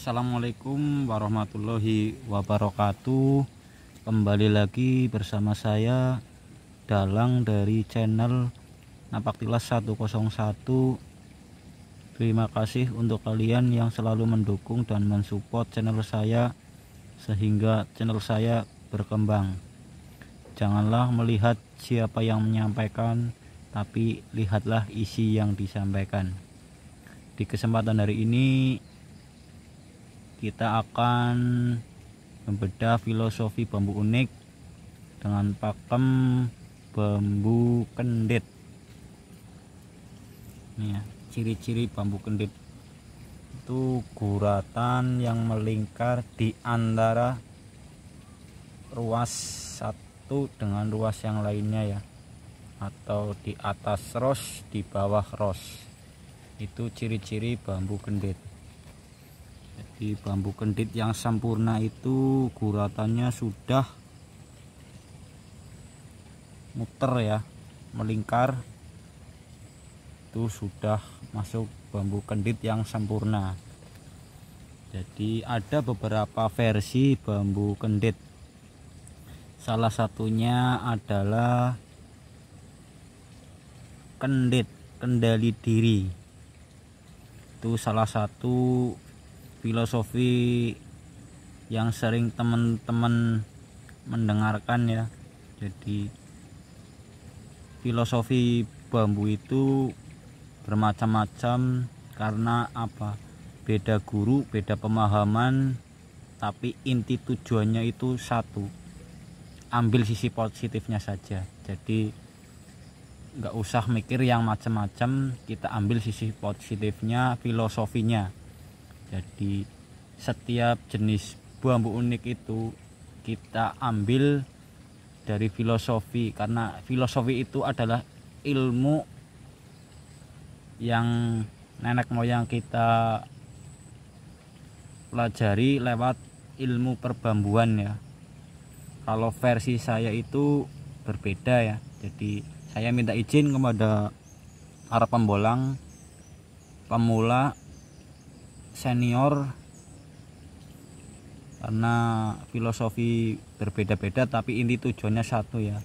Assalamualaikum warahmatullahi wabarakatuh Kembali lagi bersama saya Dalang dari channel Napaktilas 101 Terima kasih untuk kalian yang selalu mendukung dan mensupport channel saya Sehingga channel saya berkembang Janganlah melihat siapa yang menyampaikan Tapi lihatlah isi yang disampaikan Di kesempatan hari ini kita akan membedah filosofi bambu unik dengan pakem bambu kendit ini ya ciri-ciri bambu kendit itu guratan yang melingkar di antara ruas satu dengan ruas yang lainnya ya atau di atas ros di bawah ros itu ciri-ciri bambu kendit di bambu kendit yang sempurna itu guratannya sudah muter ya melingkar itu sudah masuk bambu kendit yang sempurna jadi ada beberapa versi bambu kendit salah satunya adalah kendit kendali diri itu salah satu filosofi yang sering teman-teman mendengarkan ya jadi filosofi bambu itu bermacam-macam karena apa beda guru beda pemahaman tapi inti tujuannya itu satu ambil sisi positifnya saja jadi nggak usah mikir yang macam-macam kita ambil sisi positifnya filosofinya jadi setiap jenis bambu unik itu kita ambil dari filosofi karena filosofi itu adalah ilmu yang nenek moyang kita pelajari lewat ilmu perbambuan ya kalau versi saya itu berbeda ya jadi saya minta izin kepada para pembolang pemula senior karena filosofi berbeda-beda tapi inti tujuannya satu ya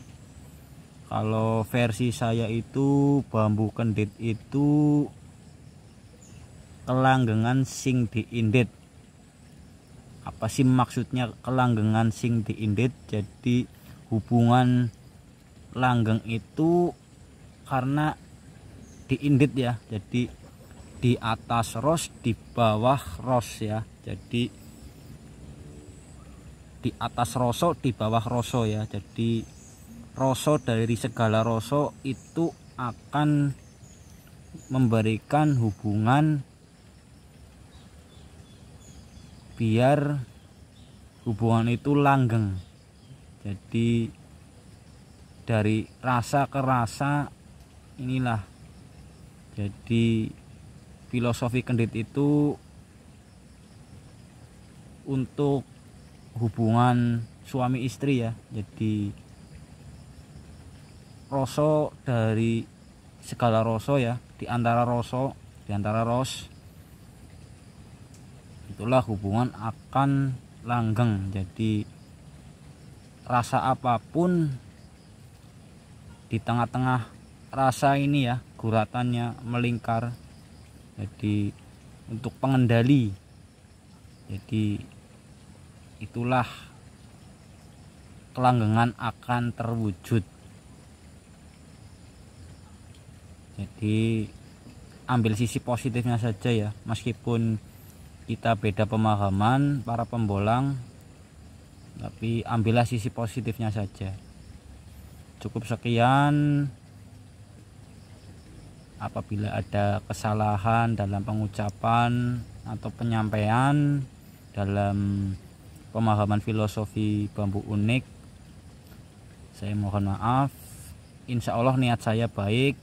kalau versi saya itu bambu kendit itu kelanggengan sing diindit apa sih maksudnya kelanggengan sing diindit jadi hubungan langgeng itu karena diindit ya jadi di atas ros di bawah ros ya jadi di atas rosok di bawah rosok ya jadi rosok dari segala rosok itu akan memberikan hubungan biar hubungan itu langgeng jadi dari rasa ke rasa inilah jadi filosofi kendit itu untuk hubungan suami istri ya jadi roso dari segala roso ya di antara roso di antara ros itulah hubungan akan langgeng jadi rasa apapun di tengah-tengah rasa ini ya guratannya melingkar jadi untuk pengendali jadi itulah kelanggengan akan terwujud jadi ambil sisi positifnya saja ya meskipun kita beda pemahaman para pembolang tapi ambillah sisi positifnya saja cukup sekian apabila ada kesalahan dalam pengucapan atau penyampaian dalam pemahaman filosofi bambu unik saya mohon maaf insya Allah niat saya baik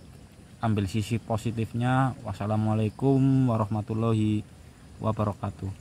ambil sisi positifnya wassalamualaikum warahmatullahi wabarakatuh